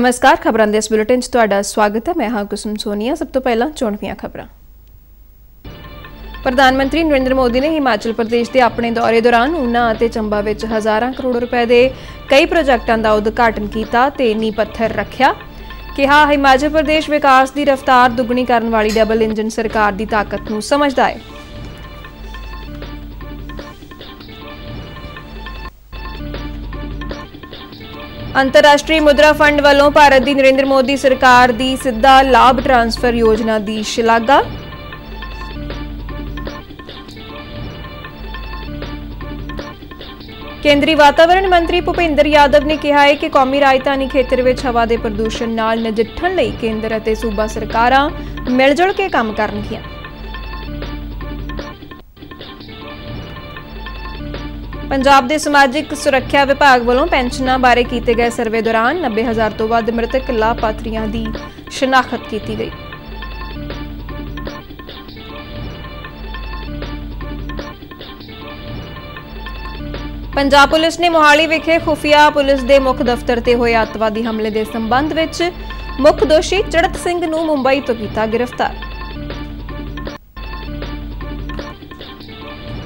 ਨਮਸਕਾਰ ਖਬਰਾਂ ਦੇ ਇਸ ਬੁਲੇਟਿਨ 'ਚ ਤੁਹਾਡਾ ਸਵਾਗਤ ਹੈ ਮੈਂ ਹਾਂ ਕੁਸਮ ਸੋਨੀਆ ਸਭ ਤੋਂ ਪਹਿਲਾਂ ਚੋਣਵੀਆਂ ਖਬਰਾਂ ਪ੍ਰਧਾਨ ਮੰਤਰੀ ਨਰਿੰਦਰ ਮੋਦੀ ਨੇ ਹਿਮਾਚਲ ਪ੍ਰਦੇਸ਼ ਦੇ ਆਪਣੇ ਦੌਰੇ ਦੌਰਾਨ ਉਨਾ ਅਤੇ ਚੰਬਾ ਵਿੱਚ ਹਜ਼ਾਰਾਂ ਕਰੋੜ ਰੁਪਏ ਦੇ ਕਈ ਪ੍ਰੋਜੈਕਟਾਂ ਦਾ ਉਦਘਾਟਨ ਕੀਤਾ ਤੇ ਨੀ ਪੱਥਰ ਰੱਖਿਆ ਕਿਹਾ ਹਿਮਾਚਲ ਪ੍ਰਦੇਸ਼ ਵਿਕਾਸ ਦੀ ਰਫ਼ਤਾਰ ਦੁੱਗਣੀ ਕਰਨ ਵਾਲੀ ਡਬਲ ਇੰਜਨ ਸਰਕਾਰ ਦੀ ਤਾਕਤ ਨੂੰ ਸਮਝਦਾ ਹੈ ਅੰਤਰਰਾਸ਼ਟਰੀ ਮੁਦਰਾ ਫੰਡ ਵੱਲੋਂ ਭਾਰਤ ਦੀ ਨਰਿੰਦਰ ਮੋਦੀ ਸਰਕਾਰ ਦੀ ਸਿੱਧਾ ਲਾਭ ਟ੍ਰਾਂਸਫਰ ਯੋਜਨਾ ਦੀ ਸ਼ਲਾਘਾ ਕੇਂਦਰੀ ਵਾਤਾਵਰਣ ਮੰਤਰੀ ਭੁਪਿੰਦਰ ਯਾਦਵ ਨੇ ਕਿਹਾ ਹੈ ਕਿ ਕੌਮੀ ਰਾਜਧਾਨੀ ਖੇਤਰ ਵਿੱਚ ਹਵਾ ਦੇ ਪ੍ਰਦੂਸ਼ਣ ਨਾਲ ਨਜਿੱਠਣ ਲਈ ਕੇਂਦਰ ਅਤੇ ਸੂਬਾ ਸਰਕਾਰਾਂ ਮਿਲਜੁਲ ਕੇ ਕੰਮ ਕਰਨਗੀਆਂ ਪੰਜਾਬ ਦੇ ਸਮਾਜਿਕ ਸੁਰੱਖਿਆ ਵਿਭਾਗ ਵੱਲੋਂ ਪੈਨਸ਼ਨਾਂ ਬਾਰੇ ਕੀਤੇ ਗਏ ਸਰਵੇ ਦੌਰਾਨ 90000 ਤੋਂ ਵੱਧ ਮ੍ਰਿਤਕ ਲਾਭਪਾਤਰੀਆਂ ਦੀ ਸ਼ਨਾਖਤ ਕੀਤੀ ਗਈ ਪੰਜਾਬ ਪੁਲਿਸ ਨੇ ਮੋਹਾਲੀ ਵਿਖੇ ਖੁਫੀਆ ਪੁਲਿਸ ਦੇ ਮੁੱਖ ਦਫ਼ਤਰ ਤੇ ਹੋਏ ਅੱਤਵਾਦੀ ਹਮਲੇ ਦੇ ਸੰਬੰਧ ਵਿੱਚ ਮੁੱਖ ਦੋਸ਼ੀ ਚੜਤ ਸਿੰਘ ਨੂੰ ਮੁੰਬਈ ਤੋਂ ਕੀਤਾ ਗ੍ਰਿਫਤਾਰ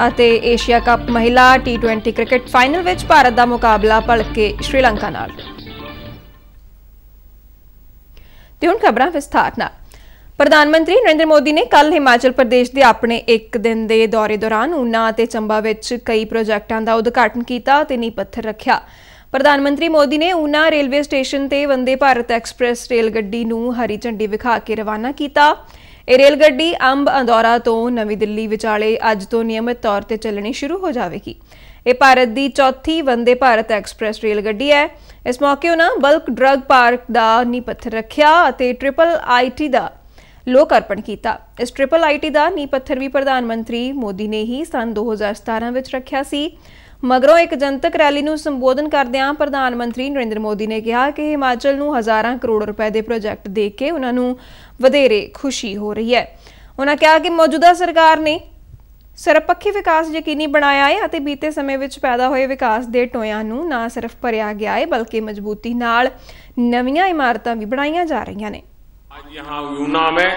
ਅਤੇ ਏਸ਼ੀਆ ਕੱਪ ਮਹਿਲਾ ਟੀ20 ਕ੍ਰਿਕਟ ਫਾਈਨਲ ਵਿੱਚ ਭਾਰਤ ਦਾ ਮੁਕਾਬਲਾ ਭਲਕੇ ਸ਼੍ਰੀਲੰਕਾ ਨਾਲ ਤੇ ਹੁਣ ਖਬਰਾਂ ਵਿਸਥਾਰ ਨਾਲ ਪ੍ਰਧਾਨ ਮੰਤਰੀ ਨਰਿੰਦਰ ਮੋਦੀ ਨੇ ਕੱਲ ਹਿਮਾਚਲ ਪ੍ਰਦੇਸ਼ ਦੇ ਆਪਣੇ ਇੱਕ ਦਿਨ ਦੇ ਦੌਰੇ ਦੌਰਾਨ ਉਨਾ ਅਤੇ ਚੰਬਾ ਵਿੱਚ ਕਈ ਪ੍ਰੋਜੈਕਟਾਂ ਦਾ ਉਦਘਾਟਨ ਕੀਤਾ ਤੇ ਨੀਂਹ ਪੱਥਰ ਰੱਖਿਆ ਪ੍ਰਧਾਨ ਮੰਤਰੀ ਮੋਦੀ ਨੇ ਉਨਾ ਰੇਲਵੇ ਸਟੇਸ਼ਨ ਤੇ ਵੰਦੇ ਭਾਰਤ ਐਕਸਪ੍ਰੈਸ ਰੇਲ ਗੱਡੀ ਨੂੰ ਹਰੀ ਝੰਡੀ ਵਿਖਾ ਕੇ ਰਵਾਨਾ ਕੀਤਾ ਇਹ ਰੇਲ ਗੱਡੀ ਅੰਬ ਅੰਦੌਰਾ ਤੋਂ ਨਵੀਂ ਦਿੱਲੀ ਵਿਚਾਲੇ ਅੱਜ ਤੋਂ ਨਿਯਮਿਤ ਤੌਰ ਤੇ ਚੱਲਣੀ ਸ਼ੁਰੂ ਹੋ ਜਾਵੇਗੀ ਇਹ ਭਾਰਤ ਦੀ ਚੌਥੀ ਵੰਦੇ ਭਾਰਤ ਐਕਸਪ੍ਰੈਸ ਰੇਲ ਗੱਡੀ ਹੈ ਇਸ ਮੌਕੇ ਉਹਨਾਂ ਬਲਕ ਡਰੱਗ ਪਾਰਕ ਦਾ ਨੀਂਹ ਪੱਥਰ ਰੱਖਿਆ ਅਤੇ ਟ੍ਰਿਪਲ ਆਈਟੀ ਦਾ ਲੋਕ ਅਰਪਣ ਕੀਤਾ ਇਸ ਟ੍ਰਿਪਲ ਆਈਟੀ ਦਾ ਨੀਂਹ ਪੱਥਰ ਵੀ ਪ੍ਰਧਾਨ ਮੰਤਰੀ ਮੋਦੀ ਨੇ ਹੀ ਸਨ 2017 ਵਿੱਚ ਰੱਖਿਆ ਸੀ ਮਗਰੋਂ ਇੱਕ ਜਨਤਕ ਰੈਲੀ ਨੂੰ ਸੰਬੋਧਨ ਕਰਦਿਆਂ ਪ੍ਰਧਾਨ ਮੰਤਰੀ ਨਰਿੰਦਰ ਮੋਦੀ ਨੇ ਕਿਹਾ ਕਿ ਹਿਮਾਚਲ ਨੂੰ ਹਜ਼ਾਰਾਂ ਕਰੋੜ ਰੁਪਏ ਦੇ ਪ੍ਰੋਜੈਕਟ ਦੇ ਕੇ ਉਹਨਾਂ ਨੂੰ ਵਧੇਰੇ ਖੁਸ਼ੀ ਹੋ ਰਹੀ ਹੈ ਉਹਨਾਂ ਕਿਹਾ ਕਿ ਮੌਜੂਦਾ ਸਰਕਾਰ ਨੇ ਸਰਪੱਖੀ ਵਿਕਾਸ ਯਕੀਨੀ ਬਣਾਇਆ ਹੈ ਅਤੇ ਬੀਤੇ ਸਮੇਂ ਵਿੱਚ ਪੈਦਾ ਹੋਏ ਵਿਕਾਸ ਦੇ ਟੋਇਆਂ ਨੂੰ ਨਾ ਸਿਰਫ ਭਰਿਆ ਗਿਆ ਹੈ ਬਲਕਿ ਮਜ਼ਬੂਤੀ ਨਾਲ ਨਵੀਆਂ ਇਮਾਰਤਾਂ ਵੀ ਬਣਾਈਆਂ ਜਾ ਰਹੀਆਂ ਨੇ ਅੱਜ यहां ਯੂਨਾ ਮੈਂ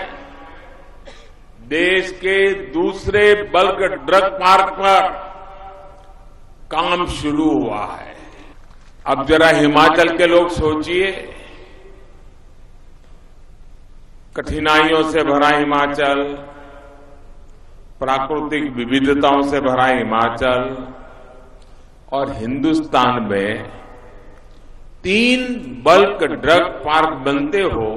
ਦੇਸ਼ ਕੇ ਦੂਸਰੇ ਬਲਕ ਡਰਗ ਪਾਰਕ ਪਰ काम शुरू हुआ है अब जरा हिमाचल के लोग सोचिए कठिनाइयों से भरा हिमाचल प्राकृतिक विविधताओं से भरा हिमाचल और हिंदुस्तान में तीन बल्क ड्रग पार्क बनते हो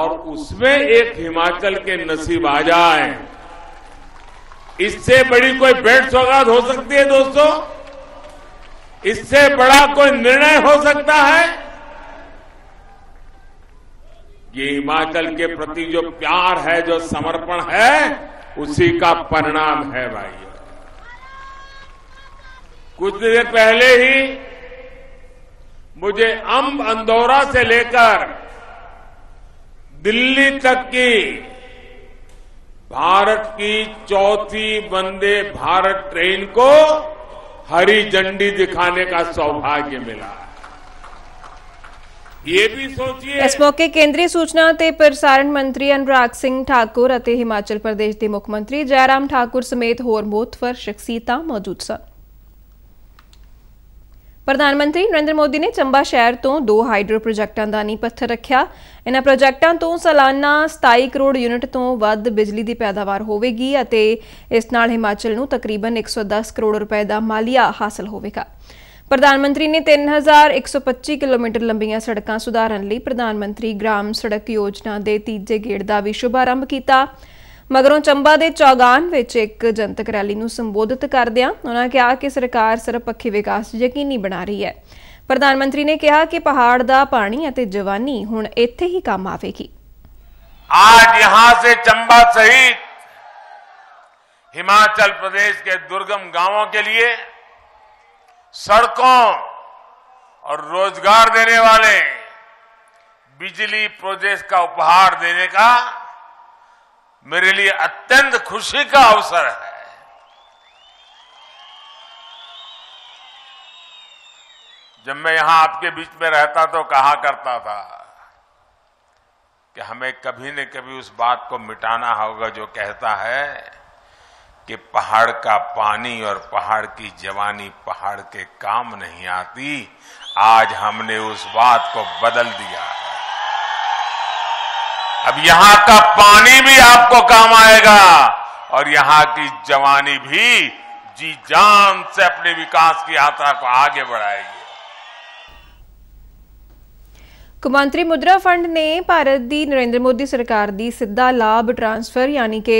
और उसमें एक हिमाचल के नसीब आ जाए इससे बड़ी कोई भेंट सौगात हो सकती है दोस्तों इससे बड़ा कोई निर्णय हो सकता है ये हिमाचल के प्रति जो प्यार है जो समर्पण है उसी का परिणाम है भाई कुछ देर पहले ही मुझे अम्ब अंदौरा से लेकर दिल्ली तक की भारत की चौथी वंदे भारत ट्रेन को हरी झंडी दिखाने का सौभाग्य मिला ये भी सोचिए इस मौके केंद्रीय सूचना ते प्रसारण मंत्री अनुराग सिंह ठाकुर अते हिमाचल प्रदेश के मुख्यमंत्री जयराम ठाकुर समेत होर मोथ पर शख्सियत मौजूद सन ਪ੍ਰਧਾਨ ਮੰਤਰੀ ਨਰਿੰਦਰ ਮੋਦੀ ਨੇ ਚੰਬਾ ਸ਼ਹਿਰ ਤੋਂ ਦੋ ਹਾਈਡਰੋ ਪ੍ਰੋਜੈਕਟਾਂ ਦਾ ਨੀਂਹ ਪੱਥਰ ਰੱਖਿਆ ਇਹਨਾਂ ਪ੍ਰੋਜੈਕਟਾਂ ਤੋਂ ਸਾਲਾਨਾ 27 ਕਰੋੜ ਯੂਨਿਟ ਤੋਂ ਵੱਧ ਬਿਜਲੀ ਦੀ ਪੈਦਾਵਾਰ ਹੋਵੇਗੀ ਅਤੇ ਇਸ ਨਾਲ ਹਿਮਾਚਲ ਨੂੰ ਤਕਰੀਬਨ 110 ਕਰੋੜ ਰੁਪਏ ਦਾ ਮਾਲੀਆ ਹਾਸਲ ਹੋਵੇਗਾ ਪ੍ਰਧਾਨ ਮੰਤਰੀ ਨੇ 3125 ਕਿਲੋਮੀਟਰ ਲੰਬੀਆਂ ਸੜਕਾਂ ਸੁਧਾਰਨ ਲਈ ਪ੍ਰਧਾਨ ਮੰਤਰੀ ਗ੍ਰਾਮ ਸੜਕ ਯੋਜਨਾ ਦੇ ਤੀਜੇ ਗੇੜ ਦਾ ਵੀ ਸ਼ੁਭਾਰੰਭ ਕੀਤਾ मगरों चंबा के चौगान एक जनतक रैली को संबोधित करद उन्होंने कहा कि सरकार सर्वपक्षी विकास यकीनी बना रही है प्रधानमंत्री ने कहा कि पहाड़ का पानी और जवानी हूँ इतने काम आएगी आज यहां से चंबा सहित हिमाचल प्रदेश के दुर्गम गांवों के लिए सड़कों और रोजगार देने वाले बिजली प्रोजेक्ट का उपहार देने का मेरे लिए अत्यंत खुशी का अवसर है जब मैं यहां आपके बीच में रहता तो कहा करता था कि हमें कभी न कभी उस बात को मिटाना होगा जो कहता है कि पहाड़ का पानी और पहाड़ की जवानी पहाड़ के काम नहीं आती आज हमने उस बात को बदल दिया है अब यहां का पानी भी आपको काम आएगा और यहां की जवानी भी जी जान से अपने विकास की यात्रा को आगे बढ़ाएगी कौमांतरी मुद्रा फंड ने भारत की नरेंद्र मोदी सरकार की सीधा लाभ ट्रांसफर यानी कि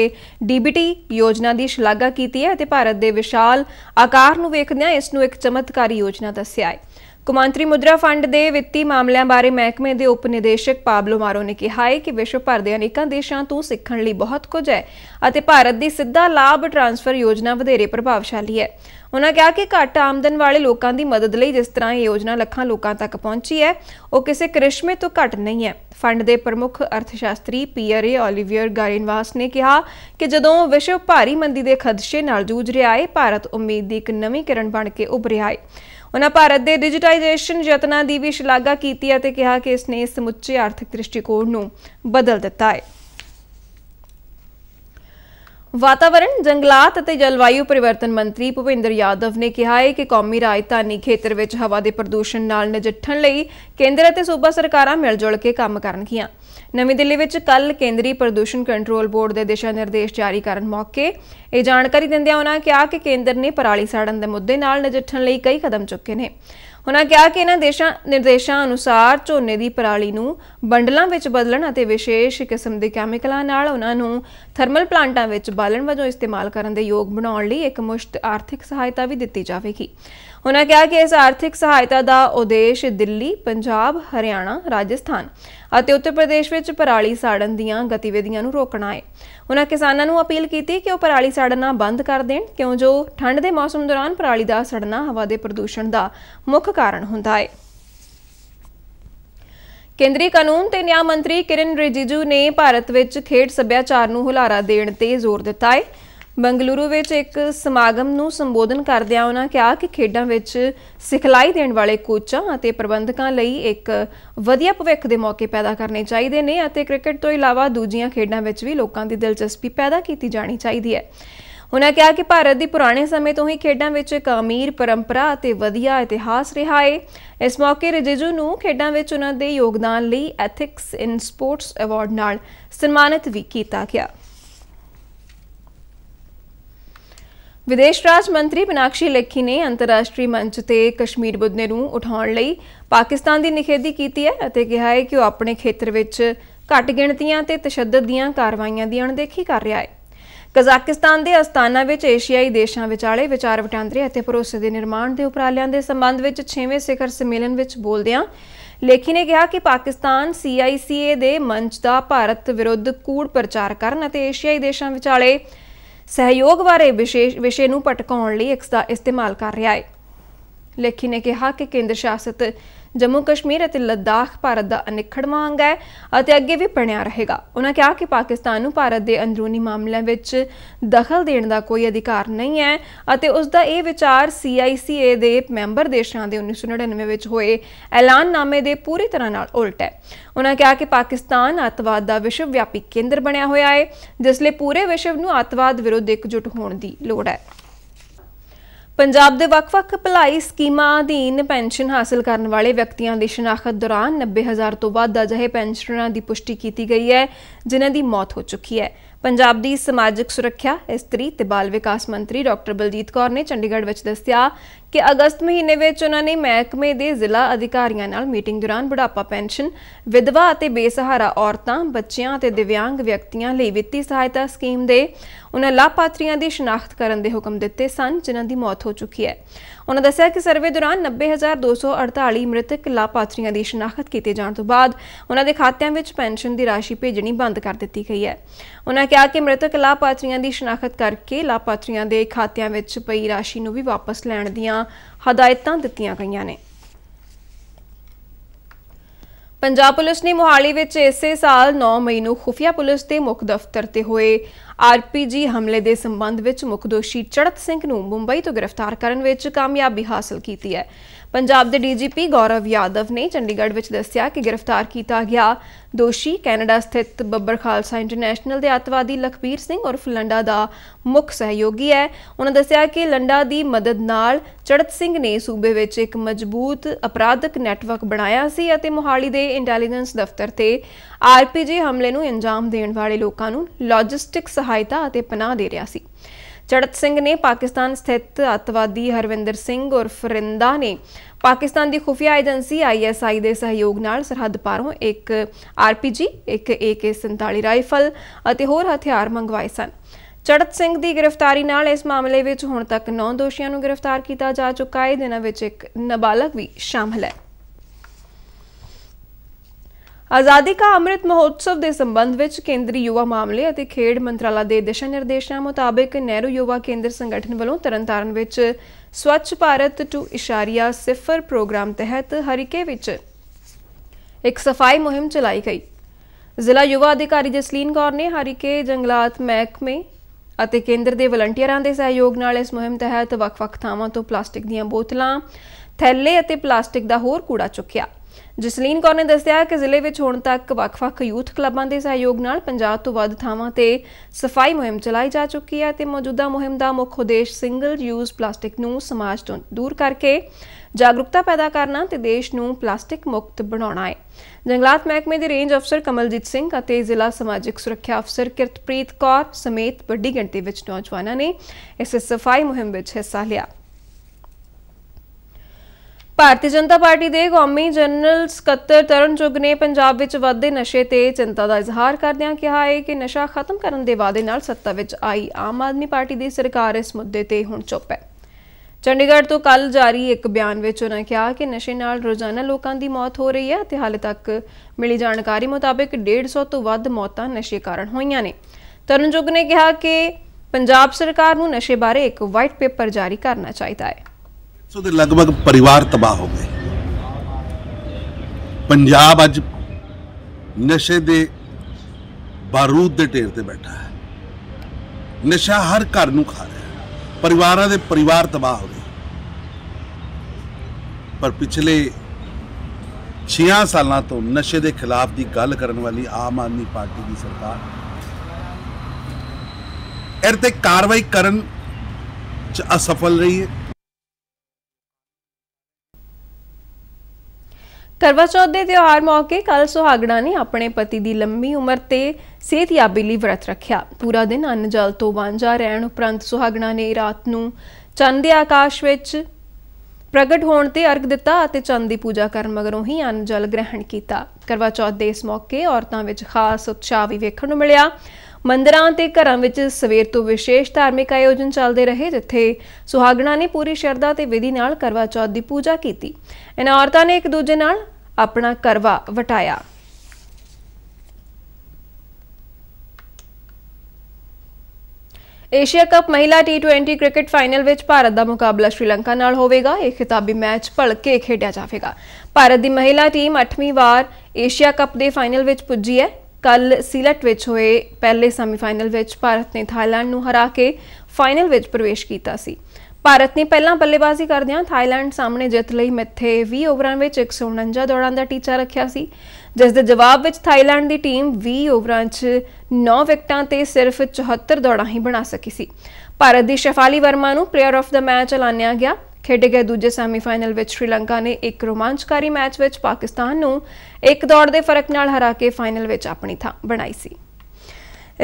टी योजना की शलाघा की है भारत के विशाल आकार वेखद इस चमत्कारी योजना दसिया है ਕੌਮਾਂਤਰੀ ਮੁਦਰਾ ਫੰਡ ਦੇ ਵਿੱਤੀ ਮਾਮਲਿਆਂ ਬਾਰੇ ਮਹਿਕਮੇ ਦੇ ਉਪ ਨਿਦੇਸ਼ਕ ਪਾਬਲੋ ਮਾਰੋ ਨੇ ਕਿਹਾ ਹੈ ਕਿ ਵਿਸ਼ਵ ਭਰ ਦੇ ਅਨੇਕਾਂ ਦੇਸ਼ਾਂ ਤੋਂ ਸਿੱਖਣ ਲਈ ਬਹੁਤ ਕੁਝ ਹੈ ਅਤੇ ਭਾਰਤ ਦੀ ਸਿੱਧਾ ਲਾਭ ਟ੍ਰਾਂਸਫਰ ਯੋਜਨਾ ਵਧੇਰੇ ਪ੍ਰਭਾਵਸ਼ਾਲੀ ਹੈ ਉਹਨਾਂ ਕਿਹਾ ਕਿ ਘੱਟ ਆਮਦਨ ਵਾਲੇ ਲੋਕਾਂ ਦੀ ਮਦਦ ਲਈ ਜਿਸ ਤਰ੍ਹਾਂ ਇਹ ਯੋਜਨਾ ਲੱਖਾਂ ਲੋਕਾਂ ਤੱਕ ਪਹੁੰਚੀ ਹੈ ਉਹ ਕਿਸੇ ਕ੍ਰਿਸ਼ਮੇ ਤੋਂ ਘੱਟ ਨਹੀਂ ਹੈ ਫੰਡ ਦੇ ਪ੍ਰਮੁੱਖ ਅਰਥਸ਼ਾਸਤਰੀ ਪੀਆਰਏ ਓਲੀਵੀਅਰ ਗਾਰਿਨਵਾਸ ਨੇ ਕਿਹਾ ਕਿ ਜਦੋਂ ਵਿਸ਼ਵ ਭਾਰੀ ਮੰਦੀ ਦੇ ਖਦਸ਼ੇ ਨਾਲ ਜੂਝ ਰਿਹਾ ਹੈ ਭਾਰਤ ਉਮੀਦ ਦੀ ਇੱਕ ਨਵੀਂ ਕਿਰਨ ਬਣ ਕੇ ਉੱਭਰਿਆ ਹੈ ਉਹਨਾਂ ਭਾਰਤ ਦੇ ਡਿਜੀਟਾਈਜੇਸ਼ਨ ਯਤਨਾਂ ਦੀ ਵੀ ਸ਼ਲਾਘਾ ਕੀਤੀ ਅਤੇ ਕਿਹਾ ਕਿ ਇਸ ਨੇ ਸਮੁੱਚੇ ਆਰਥਿਕ ਦ੍ਰਿਸ਼ਟੀਕੋਣ ਨੂੰ ਬਦਲ ਦਿੱਤਾ ਹੈ ਵਾਤਾਵਰਣ ਜੰਗਲਾਤ ਅਤੇ ਜਲਵਾਯੂ ਪਰਿਵਰਤਨ ਮੰਤਰੀ ਭੁਪਿੰਦਰ ਯਾਦਵ ਨੇ ਕਿਹਾ ਹੈ ਕਿ ਕੌਮੀ ਰਾਜਧਾਨੀ ਖੇਤਰ ਵਿੱਚ ਹਵਾ ਦੇ ਪ੍ਰਦੂਸ਼ਣ ਨਾਲ ਨਜਿੱਠਣ ਲਈ ਕੇਂਦਰ ਅਤੇ ਸੂਬਾ ਸਰਕਾਰਾਂ ਮਿਲ ਜੁਲ ਕੇ ਕੰਮ ਕਰਨਗੀਆਂ ਨਵੀਂ ਦਿੱਲੀ ਵਿੱਚ ਕੱਲ ਕੇਂਦਰੀ ਪ੍ਰਦੂਸ਼ਣ ਕੰਟਰੋਲ ਬੋਰਡ ਦੇ ਦਿਸ਼ਾ ਨਿਰਦੇਸ਼ ਜਾਰੀ ਕਰਨ ਮੌਕੇ ਇਹ ਜਾਣਕਾਰੀ ਦਿੰਦਿਆਂ ਉਹਨਾਂ ਕਿਹਾ ਕਿ ਕੇਂਦਰ ਨੇ ਪਰਾਲੀ ਸਾੜਨ ਦੇ ਮੁੱਦੇ ਨਾਲ ਨਜਿੱਠਣ ਲਈ ਕਈ ਕਦਮ ਚੁੱਕੇ ਨੇ ਉਹਨਾਂ ਕਿਹਾ ਕਿ ਇਹਨਾਂ ਦੇਸ਼ਾਂ ਨਿਰਦੇਸ਼ਾਂ ਅਨੁਸਾਰ ਝੋਨੇ ਦੀ ਪਰਾਲੀ ਨੂੰ ਬੰਡਲਾਂ ਵਿੱਚ ਬਦਲਣ ਅਤੇ ਵਿਸ਼ੇਸ਼ ਕਿਸਮ ਦੇ ਕੈਮੀਕਲਾਂ ਨਾਲ ਉਹਨਾਂ ਨੂੰ ਥਰਮਲ ਪਲਾਂਟਾਂ ਵਿੱਚ ਬਾਲਣ ਵਜੋਂ ਇਸਤੇਮਾਲ ਕਰਨ ਦੇ ਯੋਗ ਬਣਾਉਣ ਲਈ ਇੱਕ ਮੁਸ਼ਤ ਆਰਥਿਕ ਸਹਾਇਤਾ ਵੀ ਦਿੱਤੀ ਜਾਵੇਗੀ ਉਹਨਾਂ ਕਿਹਾ ਕਿ ਇਸ ਆਰਥਿਕ ਸਹਾਇਤਾ ਦਾ ਉਦੇਸ਼ ਦਿੱਲੀ ਪੰਜਾਬ ਹਰਿਆਣਾ ਰਾਜਸਥਾਨ ਅਤੇ ਉੱਤਰ ਪ੍ਰਦੇਸ਼ ਵਿੱਚ ਪਰਾਲੀ ਸਾੜਨ ਦੀਆਂ ਗਤੀਵਿਧੀਆਂ ਨੂੰ ਰੋਕਣਾ ਹੈ ਉਹਨਾਂ ਕਿਸਾਨਾਂ ਨੂੰ ਅਪੀਲ ਕੀਤੀ ਕਿ ਉਹ ਪਰਾਲੀ ਸਾੜਨਾ ਬੰਦ ਕਰ ਦੇਣ ਕਿਉਂ ਜੋ ਠੰਡ ਦੇ ਮੌਸਮ ਦੌਰਾਨ ਪਰਾਲੀ ਦਾ ਸੜਨਾ ਹਵਾ ਦੇ ਪ੍ਰਦੂਸ਼ਣ ਦਾ ਮੁੱਖ ਕਾਰਨ ਹੁੰਦਾ ਹੈ ਕੇਂਦਰੀ ਕਾਨੂੰਨ ਤੇ ਨਿਆਂ ਮੰਤਰੀ ਕਿਰਨ ਰਿਜੀਜੂ ਨੇ ਭਾਰਤ ਵਿੱਚ ਖੇਡ ਸੱਭਿਆਚਾਰ ਨੂੰ ਹੁਲਾਰਾ ਦੇਣ ਤੇ ਜ਼ੋਰ ਦਿੱਤਾ ਹੈ ਬੰਗਲੁਰੂ ਵਿੱਚ ਇੱਕ ਸਮਾਗਮ ਨੂੰ ਸੰਬੋਧਨ ਕਰਦਿਆਂ ਉਹਨਾਂ ਕਿਹਾ ਕਿ ਖੇਡਾਂ ਵਿੱਚ ਸਿਖਲਾਈ ਦੇਣ ਵਾਲੇ ਕੋਚਾਂ ਅਤੇ ਪ੍ਰਬੰਧਕਾਂ ਲਈ ਇੱਕ ਵਧੀਆ ਭਵਿੱਖ ਦੇ ਮੌਕੇ ਪੈਦਾ ਕਰਨੇ ਚਾਹੀਦੇ ਨੇ ਅਤੇ ਕ੍ਰਿਕਟ ਤੋਂ ਇਲਾਵਾ ਦੂਜੀਆਂ ਖੇਡਾਂ ਵਿੱਚ ਵੀ ਲੋਕਾਂ ਦੀ ਦਿਲਚਸਪੀ ਪੈਦਾ ਕੀਤੀ ਜਾਣੀ ਚਾਹੀਦੀ ਹੈ ਉਹਨਾਂ ਕਿਹਾ ਕਿ ਭਾਰਤ ਦੀ ਪੁਰਾਣੇ ਸਮੇਂ ਤੋਂ ਹੀ ਖੇਡਾਂ ਵਿੱਚ ਇੱਕ ਅਮੀਰ ਪਰੰਪਰਾ ਅਤੇ ਵਧੀਆ ਇਤਿਹਾਸ ਰਿਹਾ ਹੈ ਇਸ ਮੌਕੇ ਰਜਿਜੂ ਨੂੰ ਖੇਡਾਂ ਵਿੱਚ ਉਹਨਾਂ ਦੇ ਯੋਗਦਾਨ ਲਈ ਐਥਿਕਸ ਇਨ ਸਪੋਰਟਸ ਅਵਾਰਡ ਨਾਲ ਸਨਮਾਨਿਤ ਵੀ ਕੀਤਾ ਗਿਆ ਵਿਦੇਸ਼ ਰਾਜ ਮੰਤਰੀ ਬਨਾਕਸ਼ੀ ਲੱਖੀ ਨੇ ਅੰਤਰਰਾਸ਼ਟਰੀ ਮੰਚ ਤੇ ਕਸ਼ਮੀਰ ਮੁੱਦੇ ਨੂੰ ਉਠਾਉਣ ਲਈ ਪਾਕਿਸਤਾਨ ਦੀ ਨਿਖੇਧੀ ਕੀਤੀ ਹੈ ਅਤੇ ਕਿਹਾ ਹੈ ਕਿ ਉਹ ਆਪਣੇ ਖੇਤਰ ਵਿੱਚ ਘੱਟ ਗਿਣਤੀਆਂ ਤੇ ਤਸ਼ੱਦਦ ਦੀਆਂ ਕਾਰਵਾਈਆਂ ਦੀ ਅਣਦੇਖੀ ਕਰ ਰਿਹਾ ਹੈ ਕਜ਼ਾਕਿਸਤਾਨ ਦੇ ਅਸਤਾਨਾ ਵਿੱਚ ਏਸ਼ੀਆਈ ਦੇਸ਼ਾਂ ਵਿਚਾਲੇ ਵਿਚਾਰ ਵਟਾਂਦਰੇ ਅਤੇ ਭਰੋਸੇ ਦੇ ਨਿਰਮਾਣ ਦੇ ਉਪਰਾਲਿਆਂ ਦੇ ਸੰਬੰਧ ਵਿੱਚ 6ਵੇਂ ਸਿਖਰ ਸੰਮੇਲਨ ਵਿੱਚ ਬੋਲਦਿਆਂ ਲੇਖੀ ਨੇ ਕਿਹਾ ਕਿ ਪਾਕਿਸਤਾਨ ਸੀਆਈਸੀਏ ਦੇ ਮੰਚ ਦਾ ਭਾਰਤ ਵਿਰੁੱਧ ਕੂੜ ਪ੍ਰਚਾਰ ਕਰਨ ਅਤੇ ਏਸ਼ੀਆਈ ਦੇਸ਼ਾਂ ਵਿਚਾਲੇ ਸਹਿਯੋਗ ਬਾਰੇ ਵਿਸ਼ੇਸ਼ ਵਿਸ਼ੇ ਨੂੰ ਪਟਕਾਉਣ ਲਈ ਇਸ ਦਾ ਇਸਤੇਮਾਲ ਕਰ ਰਿਹਾ ਹੈ ਲੇਖੀ ਨੇ ਕਿਹਾ ਕਿ ਕੇਂਦਰ ਸ਼ਾਸਿਤ ਜੰਮੂ ਕਸ਼ਮੀਰ ਅਤੇ ਲੱਦਾਖ ਭਾਰਤ ਦਾ ਅਨਿਖੜਵਾਂ ਅੰਗ ਹੈ ਅਤੇ ਅੱਗੇ ਵੀ ਬਣਿਆ ਰਹੇਗਾ ਉਹਨਾਂ ਕਿਹਾ ਕਿ ਪਾਕਿਸਤਾਨ ਨੂੰ ਭਾਰਤ ਦੇ ਅੰਦਰੂਨੀ ਮਾਮਲਿਆਂ ਵਿੱਚ ਦਖਲ ਦੇਣ ਦਾ ਕੋਈ ਅਧਿਕਾਰ ਨਹੀਂ ਹੈ ਅਤੇ ਉਸ ਦਾ ਇਹ ਵਿਚਾਰ ਸੀਆਈਸੀਏ ਦੇ ਮੈਂਬਰ ਦੇਸ਼ਾਂ ਦੇ 1999 ਵਿੱਚ ਹੋਏ ਐਲਾਨਨਾਮੇ ਦੇ ਪੂਰੀ ਤਰ੍ਹਾਂ ਨਾਲ ਉਲਟ ਹੈ ਉਹਨਾਂ ਕਿਹਾ ਕਿ ਪਾਕਿਸਤਾਨ ਅੱਤਵਾਦ ਦਾ ਵਿਸ਼ਵ ਵਿਆਪੀ ਕੇਂਦਰ ਬਣਿਆ ਹੋਇਆ ਹੈ ਜਿਸ ਲਈ ਪੂਰੇ ਵਿਸ਼ਵ ਨੂੰ ਅੱਤਵਾਦ ਵਿਰੁੱਧ ਇਕਜੁੱਟ ਹੋਣ ਦੀ ਲੋੜ ਹੈ ਪੰਜਾਬ ਦੇ ਵੱਖ-ਵੱਖ ਭਲਾਈ ਸਕੀਮਾਂ ਅਧੀਨ ਪੈਨਸ਼ਨ ਹਾਸਲ ਕਰਨ ਵਾਲੇ ਵਿਅਕਤੀਆਂ ਦੀ ਸ਼ਨਾਖਤ ਦੌਰਾਨ 90000 ਤੋਂ ਵੱਧ ਅਜਿਹੇ ਪੈਨਸ਼ਨਰਾਂ ਦੀ ਪੁਸ਼ਟੀ ਕੀਤੀ ਗਈ ਹੈ ਜਿਨ੍ਹਾਂ ਦੀ ਮੌਤ ਹੋ ਚੁੱਕੀ ਹੈ ਪੰਜਾਬ ਦੀ ਸਮਾਜਿਕ ਸੁਰੱਖਿਆ ਇਸਤਰੀ ਤੇ ਬਾਲ ਵਿਕਾਸ ਮੰਤਰੀ ਡਾਕਟਰ ਬਲਜੀਤ ਕੌਰ ਨੇ ਚੰਡੀਗੜ੍ਹ ਵਿੱਚ ਦੱਸਿਆ ਕਿ ਅਗਸਤ ਮਹੀਨੇ ਵਿੱਚ ਉਹਨਾਂ ਨੇ ਮਹਿਕਮੇ ਦੇ ਜ਼ਿਲ੍ਹਾ ਅਧਿਕਾਰੀਆਂ ਨਾਲ ਮੀਟਿੰਗ ਦੌਰਾਨ ਬੁਢਾਪਾ ਪੈਨਸ਼ਨ ਵਿਧਵਾ ਅਤੇ ਬੇਸਹਾਰਾ ਔਰਤਾਂ ਬੱਚਿਆਂ ਅਤੇ ਦਿਵਿਆਂਗ ਵਿਅਕਤੀਆਂ ਲਈ ਵਿੱਤੀ ਸਹਾਇਤਾ ਸਕੀਮ ਦੇ ਉਹਨਾਂ ਲਾਭਪਾਤਰੀਆਂ ਦੀ ਸ਼ਨਾਖਤ ਕਰਨ ਦੇ ਹੁਕਮ ਦਿੱਤੇ ਸਨ ਜਿਨ੍ਹਾਂ ਦੀ ਮੌਤ ਹੋ ਚੁੱਕੀ ਹੈ ਉਹਨਾਂ ਦੱਸਿਆ ਕਿ ਸਰਵੇ ਦੌਰਾਨ 90248 ਮ੍ਰਿਤਕ ਲਾਪਾਤਰੀਆਂ ਦੀ ਸ਼ਨਾਖਤ ਕੀਤੇ ਜਾਣ ਤੋਂ ਬਾਅਦ ਉਹਨਾਂ ਦੇ ਖਾਤਿਆਂ ਵਿੱਚ ਪੈਨਸ਼ਨ ਦੀ ਰਾਸ਼ੀ ਭੇਜਣੀ ਬੰਦ ਕਰ ਦਿੱਤੀ ਗਈ ਹੈ ਉਹਨਾਂ ਕਿਹਾ ਕਿ ਮ੍ਰਿਤਕ ਲਾਪਾਤਰੀਆਂ ਦੀ ਸ਼ਨਾਖਤ ਕਰਕੇ ਲਾਪਾਤਰੀਆਂ ਦੇ ਖਾਤਿਆਂ ਵਿੱਚ ਪਈ ਰਾਸ਼ੀ ਨੂੰ ਵੀ ਵਾਪਸ ਲੈਣ ਦੀਆਂ ਹਦਾਇਤਾਂ ਦਿੱਤੀਆਂ ਗਈਆਂ ਨੇ ਪੰਜਾਬ ਪੁਲਿਸ ਨੇ ਮੋਹਾਲੀ ਵਿੱਚ ਇਸੇ ਸਾਲ 9 ਮਈ ਨੂੰ ਖੁਫੀਆ ਪੁਲਿਸ ਦੇ ਮੁੱਖ ਦਫ਼ਤਰ ਤੇ ਹੋਏ ਆਰਪੀਜੀ ਹਮਲੇ ਦੇ ਸੰਬੰਧ ਵਿੱਚ ਮੁੱਖ ਦੋਸ਼ੀ ਚੜਤ ਸਿੰਘ ਨੂੰ ਮੁੰਬਈ ਤੋਂ ਗ੍ਰਿਫਤਾਰ ਕਰਨ ਵਿੱਚ ਕਾਮਯਾਬੀ ਹਾਸਲ ਕੀਤੀ ਹੈ ਪੰਜਾਬ ਦੇ ਡੀਜੀਪੀ ਗੌਰਵ ਯਾਦਵ ਨੇ ਚੰਡੀਗੜ੍ਹ ਵਿੱਚ ਦੱਸਿਆ ਕਿ ਗ੍ਰਿਫਤਾਰ ਕੀਤਾ ਗਿਆ ਦੋਸ਼ੀ ਕੈਨੇਡਾ ਸਥਿਤ ਬੱਬਰ ਖਾਲਸਾ ਇੰਟਰਨੈਸ਼ਨਲ ਦੇ ਅਤਵਾਦੀ ਲਖਬੀਰ ਸਿੰਘ ਉਰਫ ਲੰਡਾ ਦਾ ਮੁੱਖ ਸਹਿਯੋਗੀ ਹੈ ਉਹਨਾਂ ਦੱਸਿਆ ਕਿ ਲੰਡਾ ਦੀ ਮਦਦ ਨਾਲ ਚੜਤ ਸਿੰਘ ਨੇ ਸੂਬੇ ਵਿੱਚ ਇੱਕ ਮਜ਼ਬੂਤ ਅਪਰਾਧਕ ਨੈਟਵਰਕ ਬਣਾਇਆ ਸੀ ਅਤੇ ਮੋਹਾਲੀ ਦੇ ਇੰਟੈਲੀਜੈਂਸ ਦਫ਼ਤਰ ਤੇ ਆਰਪੀਜੀ ਹਮਲੇ ਨੂੰ ਅੰਜਾਮ ਦੇਣ ਵਾਲੇ ਲੋਕਾਂ ਨੂੰ ਲੌਜਿਸਟਿਕ ਸਹਾਇਤਾ ਅਤੇ ਪਨਾਹ ਦੇ ਰਿਹਾ ਸੀ ਚੜਤ ਸਿੰਘ ਨੇ ਪਾਕਿਸਤਾਨ ਸਥਿਤ ਅਤਵਾਦੀ ਹਰਵਿੰਦਰ ਸਿੰਘ ਉਰਫ ਰਿੰਦਾ ਨੇ ਪਾਕਿਸਤਾਨ ਦੀ ਖੁਫੀਆ ਏਜੰਸੀ ਆਈਐਸਆਈ ਦੇ ਸਹਿਯੋਗ ਨਾਲ ਸਰਹੱਦ ਪਾਰੋਂ ਇੱਕ ਆਰਪੀਜੀ ਇੱਕ 47 ਰਾਈਫਲ ਅਤੇ ਹੋਰ ਹਥਿਆਰ ਮੰਗਵਾਏ ਸਨ ਚੜਤ ਸਿੰਘ ਦੀ ਗ੍ਰਿਫਤਾਰੀ ਨਾਲ ਇਸ ਮਾਮਲੇ ਵਿੱਚ ਹੁਣ ਤੱਕ 9 ਦੋਸ਼ੀਆਂ ਨੂੰ ਗ੍ਰਿਫਤਾਰ ਕੀਤਾ ਜਾ ਚੁੱਕਾ ਹੈ ਜਿਨ੍ਹਾਂ ਵਿੱਚ ਇੱਕ ਨਾਬਾਲਗ ਵੀ ਸ਼ਾਮਲ ਹੈ ਆਜ਼ਾਦੀ ਕਾ ਅੰਮ੍ਰਿਤ ਮਹੋਤਸਵ ਦੇ ਸੰਬੰਧ ਵਿੱਚ ਕੇਂਦਰੀ ਯੁਵਾ ਮਾਮਲੇ ਅਤੇ ਖੇਡ ਮੰਤਰਾਲਾ ਦੇ ਦਿਸ਼ਾ ਨਿਰਦੇਸ਼ਾਂ ਮੁਤਾਬਕ ਨਹਿਰੂ ਯੁਵਾ ਕੇਂਦਰ ਸੰਗਠਨ ਵੱਲੋਂ ਤਰਨਤਾਰਨ ਵਿੱਚ ਸਵੱਛ ਭਾਰਤ ਟੂ ਸਿਫਰ ਪ੍ਰੋਗਰਾਮ ਤਹਿਤ ਹਰੀਕੇ ਵਿੱਚ ਇੱਕ ਸਫਾਈ ਮੁਹਿੰਮ ਚਲਾਈ ਗਈ ਜ਼ਿਲ੍ਹਾ ਯੁਵਾ ਅਧਿਕਾਰੀ ਜਸਲੀਨ ਗੌਰ ਨੇ ਹਰੀਕੇ ਜੰਗਲਾਤ ਮਹਿਕਮੇ ਅਤੇ ਕੇਂਦਰ ਦੇ ਵਲੰਟੀਅਰਾਂ ਦੇ ਸਹਿਯੋਗ ਨਾਲ ਇਸ ਮੁਹਿੰਮ ਤਹਿਤ ਵੱਖ-ਵੱਖ ਥਾਵਾਂ ਤੋਂ ਪਲਾਸਟਿਕ ਦੀਆਂ ਬੋਤਲਾਂ ਥੈਲੇ ਅਤੇ ਪਲਾਸਟਿਕ ਦਾ ਹੋਰ ਕੂੜਾ ਚੁੱਕਿਆ ਜਸਲੀਨ ਕੌਰ ਨੇ ਦੱਸਿਆ ਕਿ ਜ਼ਿਲ੍ਹੇ ਵਿੱਚ ਹੁਣ ਤੱਕ ਵੱਖ-ਵੱਖ ਯੂਥ ਕਲੱਬਾਂ ਦੇ ਸਹਿਯੋਗ ਨਾਲ 50 ਤੋਂ ਵੱਧ ਥਾਵਾਂ ਤੇ ਸਫਾਈ ਮੁਹਿੰਮ ਚਲਾਈ ਜਾ ਚੁੱਕੀ ਹੈ ਤੇ ਮੌਜੂਦਾ ਮੁਹਿੰਮ ਦਾ ਮੁੱਖ ਉਦੇਸ਼ ਸਿੰਗਲ ਯੂਜ਼ ਪਲਾਸਟਿਕ ਨੂੰ ਸਮਾਜ ਤੋਂ ਦੂਰ ਕਰਕੇ ਜਾਗਰੂਕਤਾ ਪੈਦਾ ਕਰਨਾ ਤੇ ਦੇਸ਼ ਨੂੰ ਪਲਾਸਟਿਕ ਮੁਕਤ ਬਣਾਉਣਾ ਹੈ ਜੰਗਲਾਤ ਮਹਿਕਮੇ ਦੇ ਰੇਂਜ ਅਫਸਰ ਕਮਲਜੀਤ ਸਿੰਘ ਅਤੇ ਜ਼ਿਲ੍ਹਾ ਸਮਾਜਿਕ ਸੁਰੱਖਿਆ ਅਫਸਰ ਕਿਰਤਪ੍ਰੀਤ ਕੌਰ ਸਮੇਤ ਵੱਡੀ ਗਿਣਤੀ ਵਿੱਚ ਨੌਜਵਾਨਾਂ ਨੇ ਇਸ ਸਫਾਈ ਮੁਹਿੰਮ ਵਿੱਚ ਹਿੱਸਾ ਲਿਆ ਭਾਰਤੀ ਜਨਤਾ ਪਾਰਟੀ ਦੇ ਕੌਮੀ ਜਨਰਲ ਸਕੱਤਰ ਤਰਨ ਚੁਗ ਨੇ ਪੰਜਾਬ ਵਿੱਚ ਵੱਧਦੇ ਨਸ਼ੇ ਤੇ ਚਿੰਤਾ ਦਾ ਇਜ਼ਹਾਰ ਕਰਦਿਆਂ ਕਿਹਾ ਹੈ ਕਿ ਨਸ਼ਾ ਖਤਮ ਕਰਨ ਦੇ ਵਾਅਦੇ ਨਾਲ ਸੱਤਾ ਵਿੱਚ ਆਈ ਆਮ ਆਦਮੀ ਪਾਰਟੀ ਦੀ ਸਰਕਾਰ ਇਸ ਮੁੱਦੇ ਤੇ ਹੁਣ ਚੁੱਪ ਹੈ ਚੰਡੀਗੜ੍ਹ ਤੋਂ ਕੱਲ ਜਾਰੀ ਇੱਕ ਬਿਆਨ ਵਿੱਚ ਉਹਨਾਂ ਕਿਹਾ ਕਿ ਨਸ਼ੇ ਨਾਲ ਰੋਜ਼ਾਨਾ ਲੋਕਾਂ ਦੀ ਮੌਤ ਹੋ ਰਹੀ ਹੈ ਤੇ ਹਾਲੇ ਤੱਕ ਮਿਲੀ ਜਾਣਕਾਰੀ ਮੁਤਾਬਕ 150 ਤੋਂ ਵੱਧ ਮੌਤਾਂ ਨਸ਼ੇ ਕਾਰਨ ਹੋਈਆਂ ਨੇ ਤਰਨ ਤਰਨਜੁਗ ਨੇ ਕਿਹਾ ਕਿ ਪੰਜਾਬ ਸਰਕਾਰ ਨੂੰ ਨਸ਼ੇ ਬਾਰੇ ਇੱਕ ਵਾਈਟ ਪੇਪਰ ਜਾਰੀ ਕਰਨਾ ਚਾਹੀਦਾ ਹੈ ਸੋ ਦੇ ਲਗਭਗ ਪਰਿਵਾਰ ਤਬਾਹ ਹੋ ਗਏ ਪੰਜਾਬ ਅੱਜ ਨਸ਼ੇ ਦੇ ਬਾਰੂਦ ਦੇ ਢੇਰ ਤੇ ਬੈਠਾ ਹੈ ਨਸ਼ਾ ਹਰ ਘਰ ਨੂੰ ਖਾ ਰਿਹਾ ਹੈ ਪਰਿਵਾਰਾਂ ਦੇ ਪਰਿਵਾਰ ਤਬਾਹ ਹੋ ਗਏ ਪਰ ਪਿਛਲੇ 6 ਸਾਲਾਂ ਤੋਂ ਨਸ਼ੇ ਦੇ ਖਿਲਾਫ ਦੀ ਗੱਲ ਕਰਨ ਵਾਲੀ ਆਮ ਆਦਮੀ ਪਾਰਟੀ ਦੀ ਸਰਕਾਰ ਇਹ ਤੇ ਕਾਰਵਾਈ ਕਰਨ ਚ ਅਸਫਲ ਰਹੀ ਹੈ ਕਰਵਾ ਚੌਥ ਦੇ ਤਿਉਹਾਰ ਮੌਕੇ ਕੱਲ ਸੁਹਾਗਣਾ ਨੇ ਆਪਣੇ ਪਤੀ ਦੀ ਲੰਮੀ ਉਮਰ ਤੇ ਸਿਹਤਯਾਬੀ ਲਈ ਵਰਤ ਰੱਖਿਆ ਪੂਰਾ ਦਿਨ ਅੰਨ ਜਲ ਤੋਂ ਵਾਂਝਾ ਰਹਿਣ ਉਪਰੰਤ ਸੁਹਾਗਣਾ ਨੇ ਰਾਤ ਨੂੰ ਚੰਦ ਦੇ ਆਕਾਸ਼ ਵਿੱਚ ਪ੍ਰਗਟ ਹੋਣ ਤੇ ਅਰਗ ਦਿੱਤਾ ਅਤੇ ਚੰਦ ਦੀ ਪੂਜਾ ਕਰਨ ਮਗਰੋਂ ਹੀ ਅੰਨ ਜਲ ਗ੍ਰਹਿਣ ਕੀਤਾ ਕਰਵਾ ਚੌਥ ਦੇ ਇਸ ਮੌਕੇ ਔਰਤਾਂ ਵਿੱਚ ਖਾਸ ਉਤਸ਼ਾਹ ਵੀ ਵੇਖਣ ਨੂੰ ਮਿਲਿਆ ਮੰਦਰਾਂ ਤੇ ਘਰਾਂ ਵਿੱਚ ਸਵੇਰ ਤੋਂ ਵਿਸ਼ੇਸ਼ ਧਾਰਮਿਕ ਆਯੋਜਨ ਚੱਲਦੇ ਰਹੇ ਜਿੱਥੇ ਸੁਹਾਗਣਾ ਨੇ ਪੂਰੀ ਸ਼ਰਧਾ ਤੇ ਵਿਧੀ ਨਾਲ ਕਰਵਾ ਚੌਥ ਦੀ ਪੂਜਾ ਕੀਤੀ ਇਹਨਾਂ ਔਰਤਾਂ ਨੇ ਇੱਕ ਦੂਜੇ ਨਾਲ ਆਪਣਾ ਕਰਵਾ ਵਟਾਇਆ ਏਸ਼ੀਆ ਕੱਪ ਮਹਿਲਾ ਟੀ20 ਕ੍ਰਿਕਟ ਫਾਈਨਲ ਵਿੱਚ ਭਾਰਤ ਦਾ ਮੁਕਾਬਲਾ ਸ਼੍ਰੀਲੰਕਾ ਨਾਲ ਹੋਵੇਗਾ ਇਹ ਖਿਤਾਬੀ ਮੈਚ ਭਲਕੇ ਖੇਡਿਆ ਜਾਵੇਗਾ ਭਾਰਤ ਦੀ ਮਹਿਲਾ ਟੀਮ 8ਵੀਂ ਵਾਰ ਏਸ਼ੀਆ ਕੱਪ ਦੇ ਫਾਈਨਲ ਵਿੱਚ ਪੁੱਜੀ ਹੈ ਕੱਲ ਸਿਲਟ ਵਿੱਚ ਹੋਏ ਪਹਿਲੇ ਸੈਮੀਫਾਈਨਲ ਵਿੱਚ ਭਾਰਤ ਨੇ ਥਾਈਲੈਂਡ ਨੂੰ ਹਰਾ ਕੇ ਫਾਈਨਲ ਵਿੱਚ ਪ੍ਰਵੇਸ਼ ਕੀਤਾ ਸੀ ਭਾਰਤ ਨੇ ਪਹਿਲਾਂ ਬੱਲੇਬਾਜ਼ੀ ਕਰਦਿਆਂ ਥਾਈਲੈਂਡ ਸਾਹਮਣੇ ਜਿੱਤ ਲਈ ਮਿੱਥੇ 20 ਓਵਰਾਂ ਵਿੱਚ 149 ਦੌੜਾਂ ਦਾ ਟੀਚਾ ਰੱਖਿਆ ਸੀ ਜਿਸ ਦੇ ਜਵਾਬ ਵਿੱਚ ਥਾਈਲੈਂਡ ਦੀ ਟੀਮ 20 ਓਵਰਾਂ 'ਚ 9 ਵਿਕਟਾਂ ਤੇ ਸਿਰਫ 74 ਦੌੜਾਂ ਹੀ ਬਣਾ ਸਕੀ ਸੀ ਭਾਰਤ ਦੀ ਸ਼ਫਾਲੀ ਵਰਮਾ ਨੂੰ ਪਲੇਅਰ ਆਫ ਦਾ ਮੈਚ ਐਲਾਨਿਆ ਗਿਆ ਖੇਡੇ ਗਏ ਦੂਜੇ ਸੈਮੀਫਾਈਨਲ ਵਿੱਚ ਸ਼੍ਰੀਲੰਕਾ ਨੇ ਇੱਕ ਰੋਮਾਂਚਕਾਰੀ ਮੈਚ ਵਿੱਚ ਪਾਕਿਸਤਾਨ ਨੂੰ ਇੱਕ ਦੌੜ ਦੇ ਫਰਕ ਨਾਲ ਹਰਾ ਕੇ ਫਾਈਨਲ ਵਿੱਚ ਆਪਣੀ ਥਾਂ ਬਣਾਈ ਸੀ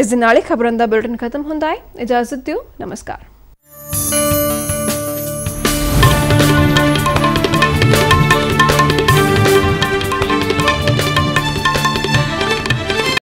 ਇਸ ਦੇ ਨਾਲ ਹੀ ਖਬਰਾਂ ਦਾ ਬੁਲਟਨ ਖਤਮ ਹੁੰਦਾ ਹੈ ਇਜਾਜ਼ਤ ਦਿਓ ਨਮਸਕਾਰ